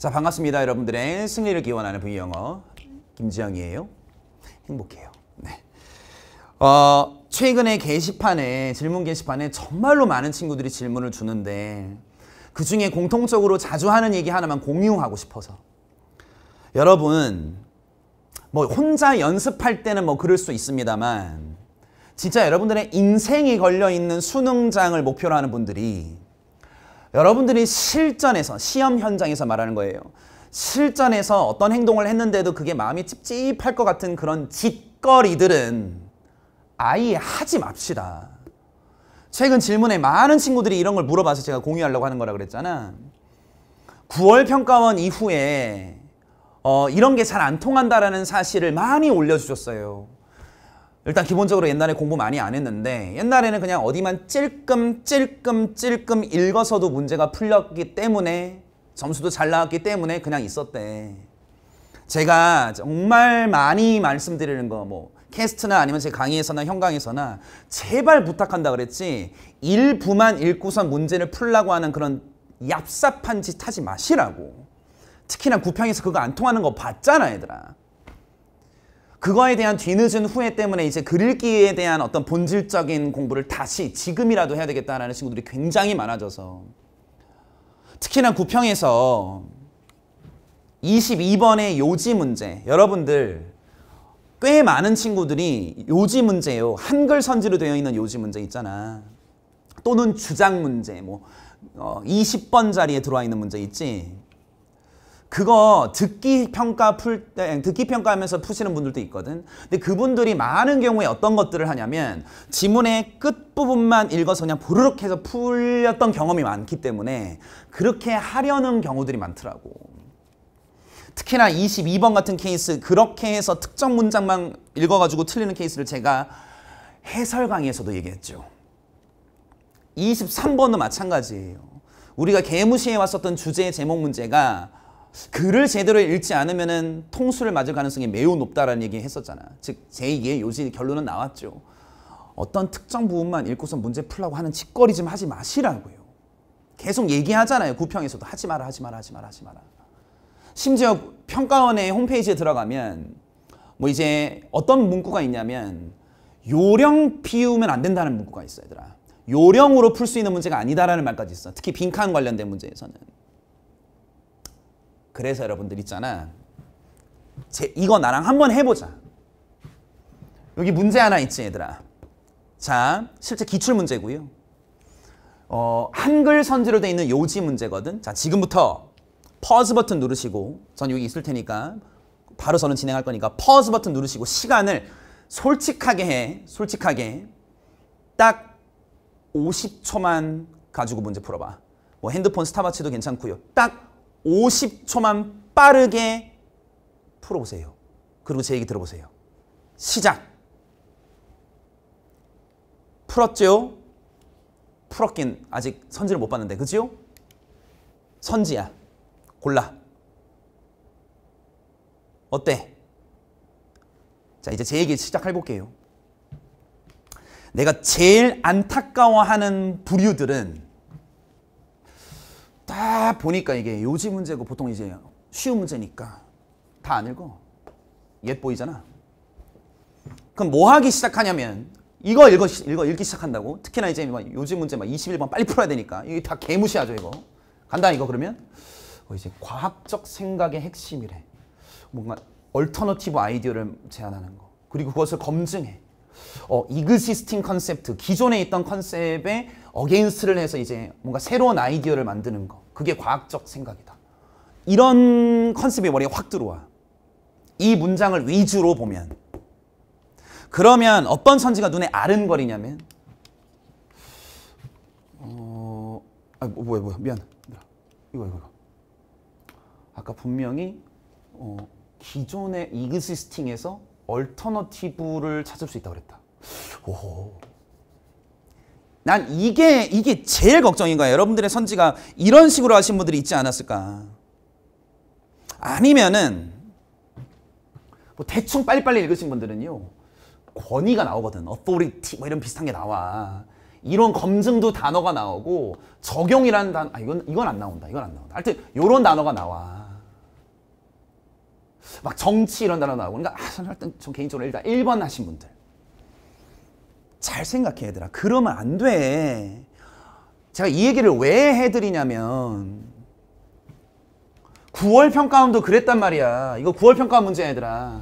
자 반갑습니다 여러분들의 승리를 기원하는 V영어 김지영이에요 행복해요 네. 어, 최근에 게시판에 질문 게시판에 정말로 많은 친구들이 질문을 주는데 그 중에 공통적으로 자주 하는 얘기 하나만 공유하고 싶어서 여러분 뭐 혼자 연습할 때는 뭐 그럴 수 있습니다만 진짜 여러분들의 인생이 걸려있는 수능장을 목표로 하는 분들이 여러분들이 실전에서 시험 현장에서 말하는 거예요. 실전에서 어떤 행동을 했는데도 그게 마음이 찝찝할 것 같은 그런 짓거리들은 아예 하지 맙시다. 최근 질문에 많은 친구들이 이런 걸 물어봐서 제가 공유하려고 하는 거라 그랬잖아. 9월 평가원 이후에 어, 이런 게 잘 안 통한다라는 사실을 많이 올려주셨어요. 일단 기본적으로 옛날에 공부 많이 안 했는데 옛날에는 그냥 어디만 찔끔 찔끔 찔끔 읽어서도 문제가 풀렸기 때문에 점수도 잘 나왔기 때문에 그냥 있었대. 제가 정말 많이 말씀드리는 거 뭐 캐스트나 아니면 제 강의에서나 형강에서나 제발 부탁한다 그랬지 일부만 읽고선 문제를 풀라고 하는 그런 얍삽한 짓 하지 마시라고. 특히나 구평에서 그거 안 통하는 거 봤잖아 얘들아. 그거에 대한 뒤늦은 후회 때문에 이제 글읽기에 대한 어떤 본질적인 공부를 다시 지금이라도 해야 되겠다라는 친구들이 굉장히 많아져서 특히나 구평에서 22번의 요지 문제 여러분들 꽤 많은 친구들이 요지 문제요 한글 선지로 되어 있는 요지 문제 있잖아 또는 주장 문제 뭐 어, 20번 자리에 들어와 있는 문제 있지 그거 듣기 평가 풀 때, 듣기 평가하면서 푸시는 분들도 있거든. 근데 그분들이 많은 경우에 어떤 것들을 하냐면 지문의 끝부분만 읽어서 그냥 부르륵 해서 풀렸던 경험이 많기 때문에 그렇게 하려는 경우들이 많더라고. 특히나 22번 같은 케이스 그렇게 해서 특정 문장만 읽어가지고 틀리는 케이스를 제가 해설 강의에서도 얘기했죠. 23번도 마찬가지예요. 우리가 개무시에 왔었던 주제의 제목 문제가 글을 제대로 읽지 않으면 통수를 맞을 가능성이 매우 높다라는 얘기 했었잖아. 즉 제2의 요지 결론은 나왔죠. 어떤 특정 부분만 읽고서 문제 풀라고 하는 짓거리 좀 하지 마시라고요. 계속 얘기하잖아요. 구평에서도 하지 마라 하지 마라 하지 마라 하지 마라. 심지어 평가원의 홈페이지에 들어가면 뭐 이제 어떤 문구가 있냐면 요령 비우면 안 된다는 문구가 있어 얘들아. 요령으로 풀 수 있는 문제가 아니다라는 말까지 있어. 특히 빈칸 관련된 문제에서는. 그래서 여러분들 있잖아. 제, 이거 나랑 한번 해보자. 여기 문제 하나 있지 얘들아. 자, 실제 기출 문제고요. 어, 한글 선지로 돼 있는 요지 문제거든. 자, 지금부터 퍼즈 버튼 누르시고 전 여기 있을 테니까 바로 저는 진행할 거니까 퍼즈 버튼 누르시고 시간을 솔직하게 해. 솔직하게. 딱 50초만 가지고 문제 풀어봐. 뭐 핸드폰 스타바치도 괜찮고요. 딱 50초만 빠르게 풀어보세요. 그리고 제 얘기 들어보세요. 시작! 풀었죠? 풀었긴 아직 선지를 못 봤는데 그죠? 선지야. 골라. 어때? 자 이제 제 얘기 시작해볼게요. 내가 제일 안타까워하는 부류들은 보니까 이게 요지 문제고 보통 이제 쉬운 문제니까 다 안 읽어. 옛 보이잖아. 그럼 뭐 하기 시작하냐면 이거 읽어, 읽어 읽기 시작한다고. 특히나 이제 요지 문제 막 21번 빨리 풀어야 되니까 이게 다 개무시하죠 이거. 간다 이거 그러면 어, 이제 과학적 생각의 핵심이래. 뭔가 얼터너티브 아이디어를 제안하는 거. 그리고 그것을 검증해. 어, 이그시스팅 컨셉트, 기존에 있던 컨셉에 어게인스를 해서 이제 뭔가 새로운 아이디어를 만드는 거. 그게 과학적 생각이다. 이런 컨셉이 머리에 확 들어와. 이 문장을 위주로 보면. 그러면 어떤 선지가 눈에 아른거리냐면 어... 아, 뭐, 뭐야 뭐야 미안. 이거 이거 이거. 아까 분명히 어, 기존의 이그시스팅에서 얼터너티브를 찾을 수 있다고 그랬다. 오난 이게 이게 제일 걱정인 거야. 여러분들의 선지가 이런 식으로 하신 분들이 있지 않았을까? 아니면은 뭐 대충 빨리빨리 읽으신 분들은요. 권위가 나오거든. authority 뭐 이런 비슷한 게 나와. 이런 검증도 단어가 나오고 적용이라는 단아 이건 이건 안 나온다. 이건 안 나온다. 하여튼 요런 단어가 나와. 막 정치 이런 단어 나오고 그러니까 아, 저는 하여튼 전 개인적으로 일단 1번 하신 분들 잘 생각해 얘들아 그러면 안돼 제가 이 얘기를 왜 해드리냐면 9월 평가원도 그랬단 말이야 이거 9월 평가원 문제 얘들아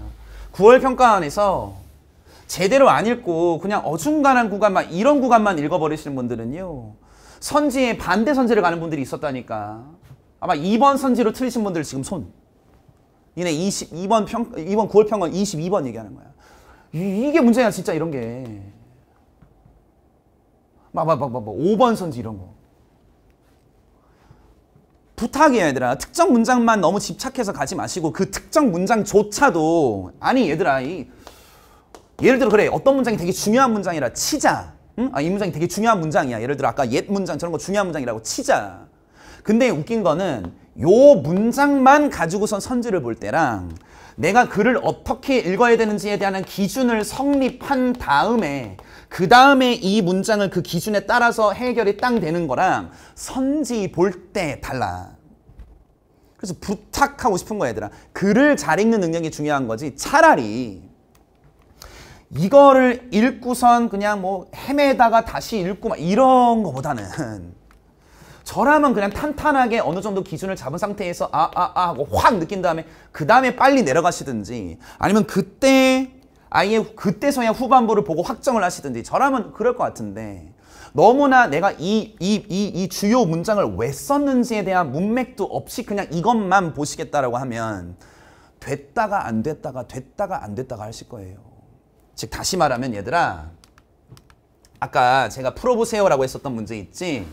9월 평가원에서 제대로 안 읽고 그냥 어중간한 구간만 이런 구간만 읽어버리시는 분들은요 선지에 반대 선지를 가는 분들이 있었다니까 아마 2번 선지로 틀리신 분들 지금 손 이네 22번 평 2번 9월 평가원 22번 얘기하는 거야 이게 문제야 진짜 이런 게 막막막막 5번 선지 이런 거. 부탁이야 얘들아 특정 문장만 너무 집착해서 가지 마시고 그 특정 문장조차도 아니 얘들아 이, 예를 들어 그래 어떤 문장이 되게 중요한 문장이라 치자 응? 아, 이 문장이 되게 중요한 문장이야 예를 들어 아까 옛 문장 저런 거 중요한 문장이라고 치자 근데 웃긴 거는 요 문장만 가지고선 선지를 볼 때랑 내가 글을 어떻게 읽어야 되는지에 대한 기준을 성립한 다음에 그 다음에 이 문장을 그 기준에 따라서 해결이 딱 되는 거랑 선지 볼 때 달라. 그래서 부탁하고 싶은 거야 얘들아. 글을 잘 읽는 능력이 중요한 거지. 차라리 이거를 읽고선 그냥 뭐 헤매다가 다시 읽고 막 이런 거보다는 저라면 그냥 탄탄하게 어느 정도 기준을 잡은 상태에서 아 아아 아, 아, 확 느낀 다음에 그 다음에 빨리 내려가시든지 아니면 그때 아예 그때서야 후반부를 보고 확정을 하시든지 저라면 그럴 것 같은데 너무나 내가 이, 이, 이, 이 주요 문장을 왜 썼는지에 대한 문맥도 없이 그냥 이것만 보시겠다라고 하면 됐다가 안 됐다가 됐다가 안 됐다가 하실 거예요. 즉 다시 말하면 얘들아 아까 제가 풀어보세요라고 했었던 문제 있지?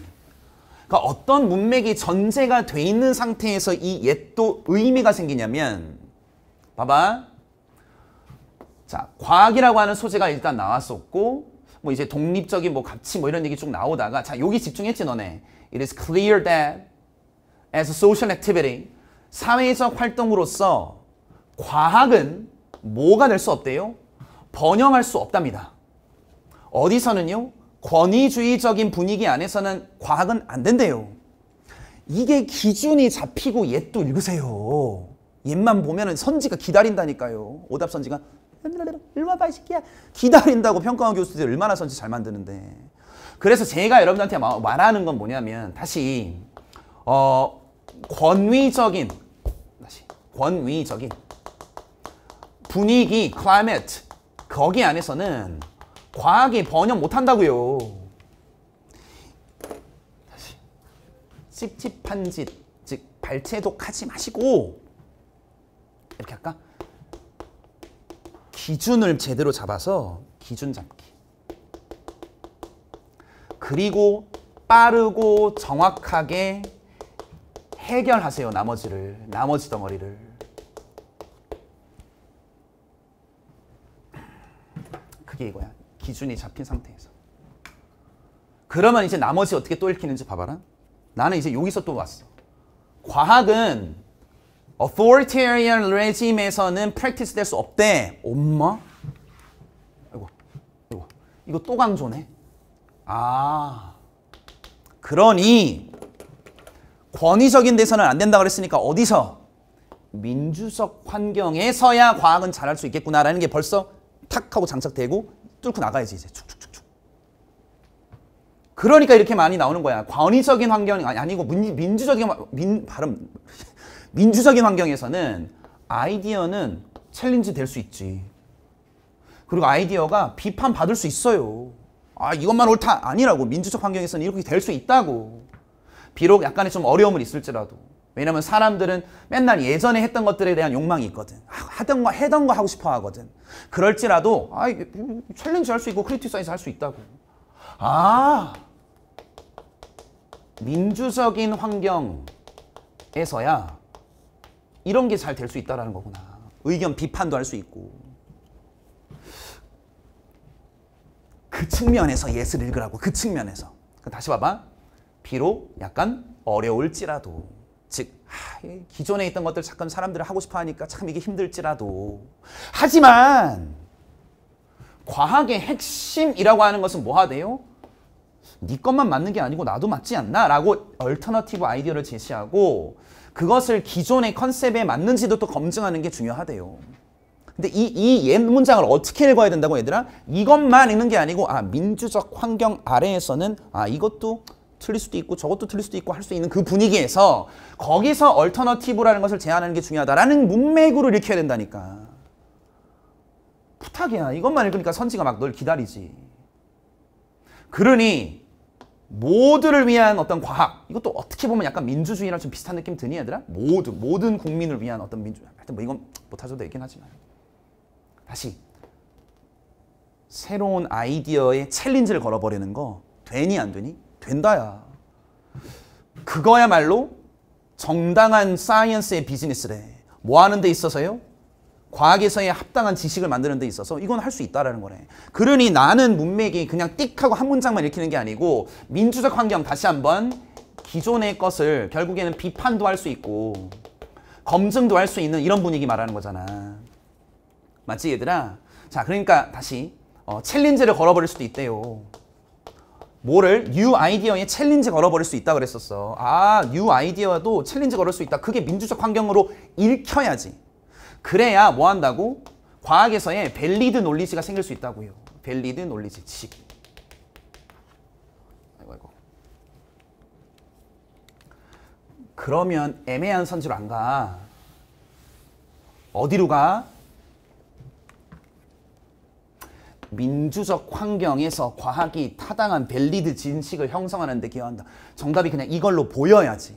그러니까 어떤 문맥이 전제가 돼 있는 상태에서 이 옛도 의미가 생기냐면 봐봐 자, 과학이라고 하는 소재가 일단 나왔었고 뭐 이제 독립적인 뭐 가치 뭐 이런 얘기 쭉 나오다가 자, 여기 집중했지 너네. It is clear that as a social activity 사회적 활동으로서 과학은 뭐가 될 수 없대요? 번영할 수 없답니다. 어디서는요? 권위주의적인 분위기 안에서는 과학은 안 된대요. 이게 기준이 잡히고 옛도 읽으세요. 옛만 보면 은 선지가 기다린다니까요. 오답 선지가 일로 와봐 이 새끼야. 기다린다고 평가원 교수들이 얼마나 선지 잘 만드는데. 그래서 제가 여러분한테 말하는 건 뭐냐면 다시 어 권위적인 다시 권위적인 분위기, climate 거기 안에서는 과학이 번역 못한다고요. 다시 찝찝한 짓, 즉 발제독하지 마시고 이렇게 할까? 기준을 제대로 잡아서 기준 잡기. 그리고 빠르고 정확하게 해결하세요. 나머지를. 나머지 덩어리를. 그게 이거야. 기준이 잡힌 상태에서. 그러면 이제 나머지 어떻게 또 읽히는지 봐봐라. 나는 이제 여기서 또 왔어. 과학은 authoritarian regime에서는 practice 될 수 없대. 엄마? 아이고, 아이고. 이거 또 강조네. 아. 그러니 권위적인 데서는 안 된다 그랬으니까 어디서? 민주적 환경에서야 과학은 잘할 수 있겠구나라는 게 벌써 탁 하고 장착되고 뚫고 나가야지 이제 축축축축. 그러니까 이렇게 많이 나오는 거야. 권위적인 환경이 아니고 민, 민주적인 민 발음 민주적인 환경에서는 아이디어는 챌린지 될 수 있지. 그리고 아이디어가 비판받을 수 있어요. 아 이것만 옳다 아니라고 민주적 환경에서는 이렇게 될 수 있다고. 비록 약간의 좀 어려움은 있을지라도 왜냐면 사람들은 맨날 예전에 했던 것들에 대한 욕망이 있거든. 아, 하던 거 해던 거 하고 싶어 하거든. 그럴지라도 아 챌린지 할 수 있고 크리티사이즈 할 수 있다고. 아 민주적인 환경에서야 이런 게 잘 될 수 있다라는 거구나. 의견 비판도 할 수 있고. 그 측면에서 예스를 읽으라고. 그 측면에서. 그 다시 봐봐. 비록 약간 어려울지라도 즉 기존에 있던 것들 잠깐 사람들을 하고 싶어 하니까 참 이게 힘들지라도 하지만 과학의 핵심이라고 하는 것은 뭐하대요네 것만 맞는 게 아니고 나도 맞지 않나? 라고 얼터너티브 아이디어를 제시하고 그것을 기존의 컨셉에 맞는지도 또 검증하는 게 중요하대요. 근데 이, 이 문장을 어떻게 읽어야 된다고 얘들아? 이것만 읽는 게 아니고 아 민주적 환경 아래에서는 아 이것도 틀릴 수도 있고 저것도 틀릴 수도 있고 할 수 있는 그 분위기에서 거기서 얼터너티브라는 것을 제안하는 게 중요하다라는 문맥으로 읽혀야 된다니까. 부탁이야. 이것만 읽으니까 선지가 막 널 기다리지. 그러니 모두를 위한 어떤 과학 이것도 어떻게 보면 약간 민주주의랑 좀 비슷한 느낌 드니 얘들아? 모두 모든 국민을 위한 어떤 민주 하여튼 뭐 이건 못하셔도 되긴 하지만 다시 새로운 아이디어의 챌린지를 걸어버리는 거 되니 안 되니? 된다야 그거야말로 정당한 사이언스의 비즈니스래 뭐 하는 데 있어서요? 과학에서의 합당한 지식을 만드는 데 있어서 이건 할 수 있다라는 거네. 그러니 나는 문맥이 그냥 띡 하고 한 문장만 읽히는 게 아니고 민주적 환경 다시 한번 기존의 것을 결국에는 비판도 할 수 있고 검증도 할 수 있는 이런 분위기 말하는 거잖아. 맞지 얘들아? 자 그러니까 다시 어, 챌린지를 걸어버릴 수도 있대요. 뭐를? 뉴 아이디어에 챌린지 걸어버릴 수 있다 그랬었어. 아, 뉴 아이디어도 챌린지 걸을 수 있다. 그게 민주적 환경으로 읽혀야지. 그래야 뭐 한다고? 과학에서의 벨리드 논리지가 생길 수 있다고요. 벨리드 논리지 즉. 아이고 아이고. 그러면 애매한 선지로 안 가. 어디로 가? 민주적 환경에서 과학이 타당한 벨리드 진식을 형성하는 데 기여한다. 정답이 그냥 이걸로 보여야지.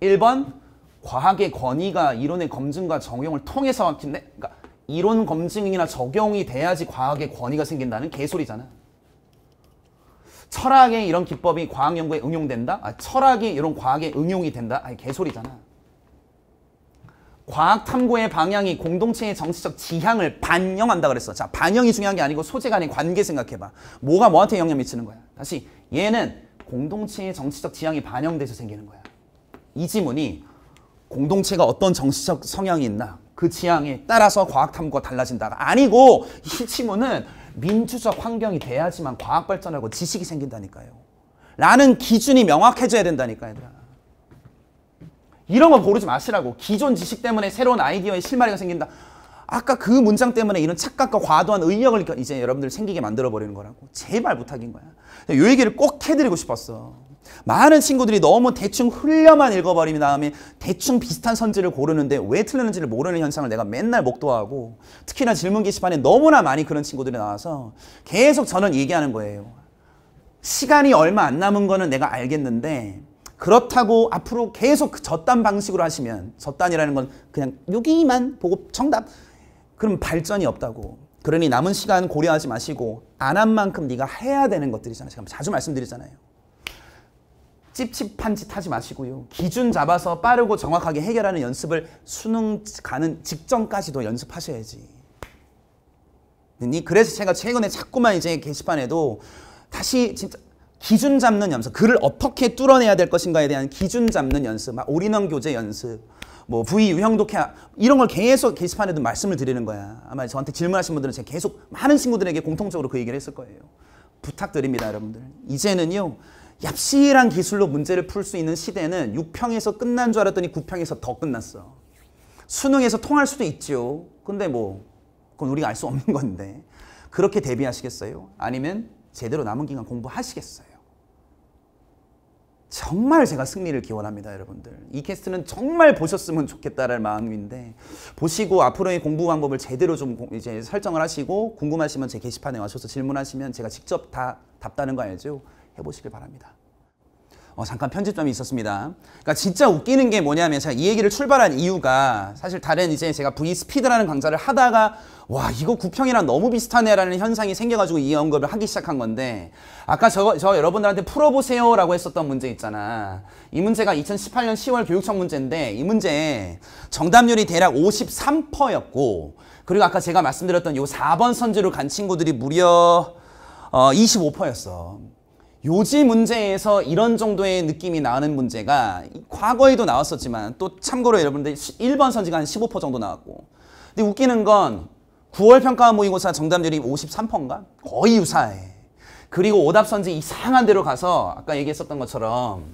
1번 과학의 권위가 이론의 검증과 적용을 통해서 네, 그러니까 이론 검증이나 적용이 돼야지 과학의 권위가 생긴다는 개소리잖아. 철학의 이런 기법이 과학 연구에 응용된다? 아, 철학이 이런 과학에 응용이 된다? 아니, 개소리잖아. 과학 탐구의 방향이 공동체의 정치적 지향을 반영한다 그랬어. 자, 반영이 중요한 게 아니고 소재 간의 관계 생각해봐. 뭐가 뭐한테 영향 미치는 거야? 다시, 얘는 공동체의 정치적 지향이 반영돼서 생기는 거야. 이 지문이 공동체가 어떤 정치적 성향이 있나 그 지향에 따라서 과학탐구가 달라진다가 아니고 이 친구는 민주적 환경이 돼야지만 과학 발전하고 지식이 생긴다니까요. 라는 기준이 명확해져야 된다니까 얘들아. 이런 거 고르지 마시라고. 기존 지식 때문에 새로운 아이디어에 실마리가 생긴다. 아까 그 문장 때문에 이런 착각과 과도한 의역을 이제 여러분들 생기게 만들어버리는 거라고. 제발 부탁인 거야. 요 얘기를 꼭 해드리고 싶었어. 많은 친구들이 너무 대충 흘려만 읽어버리면 다음에 대충 비슷한 선지를 고르는데 왜 틀렸는지를 모르는 현상을 내가 맨날 목도하고 특히나 질문 게시판에 너무나 많이 그런 친구들이 나와서 계속 저는 얘기하는 거예요. 시간이 얼마 안 남은 거는 내가 알겠는데 그렇다고 앞으로 계속 그 저딴 방식으로 하시면 저딴이라는 건 그냥 여기만 보고 정답 그럼 발전이 없다고 그러니 남은 시간 고려하지 마시고 안 한 만큼 네가 해야 되는 것들이잖아요 제가 자주 말씀드리잖아요 찝찝한 짓 하지 마시고요. 기준 잡아서 빠르고 정확하게 해결하는 연습을 수능 가는 직전까지도 연습하셔야지. 그래서 제가 최근에 자꾸만 이제 게시판에도 다시 진짜 기준 잡는 연습, 글을 어떻게 뚫어내야 될 것인가에 대한 기준 잡는 연습, 막 올인원 교재 연습, 뭐부 유형독해 이런 걸 계속 게시판에도 말씀을 드리는 거야. 아마 저한테 질문하신 분들은 제가 계속 많은 친구들에게 공통적으로 그 얘기를 했을 거예요. 부탁드립니다, 여러분들. 이제는요. 얍실한 기술로 문제를 풀 수 있는 시대는 6평에서 끝난 줄 알았더니 9평에서 더 끝났어. 수능에서 통할 수도 있죠. 근데 뭐 그건 우리가 알 수 없는 건데 그렇게 대비하시겠어요? 아니면 제대로 남은 기간 공부하시겠어요? 정말 제가 승리를 기원합니다 여러분들 이 캐스트는 정말 보셨으면 좋겠다라는 마음인데 보시고 앞으로의 공부 방법을 제대로 좀 이제 설정을 하시고 궁금하시면 제 게시판에 와셔서 질문하시면 제가 직접 다 답다는 거 알죠 해보시길 바랍니다. 어, 잠깐 편집점이 있었습니다. 그러니까 진짜 웃기는 게 뭐냐면 제가 이 얘기를 출발한 이유가 사실 다른 이제 제가 V 스피드라는 강좌를 하다가 와 이거 구평이랑 너무 비슷하네라는 현상이 생겨가지고 이 언급을 하기 시작한 건데 아까 저, 저 여러분들한테 풀어보세요라고 했었던 문제 있잖아. 이 문제가 2018년 10월 교육청 문제인데 이 문제 정답률이 대략 53%였고 그리고 아까 제가 말씀드렸던 요 4번 선지로 간 친구들이 무려 어, 25%였어. 요지 문제에서 이런 정도의 느낌이 나는 문제가 과거에도 나왔었지만 또 참고로 여러분들 1번 선지가 한 15% 정도 나왔고 근데 웃기는 건 9월 평가 모의고사 정답률이 53%인가? 거의 유사해. 그리고 오답 선지 이상한 데로 가서 아까 얘기했었던 것처럼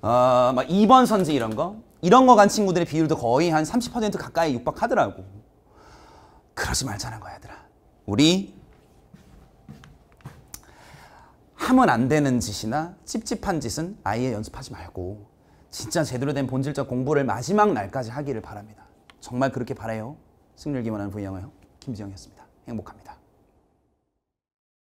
어, 막 2번 선지 이런 거 이런 거 간 친구들의 비율도 거의 한 30% 가까이 육박하더라고. 그러지 말자는 거야, 얘들아. 우리 하면 안 되는 짓이나 찝찝한 짓은 아예 연습하지 말고 진짜 제대로 된 본질적 공부를 마지막 날까지 하기를 바랍니다. 정말 그렇게 바래요. 승률 기원하는 VM요 김지영이었습니다. 행복합니다.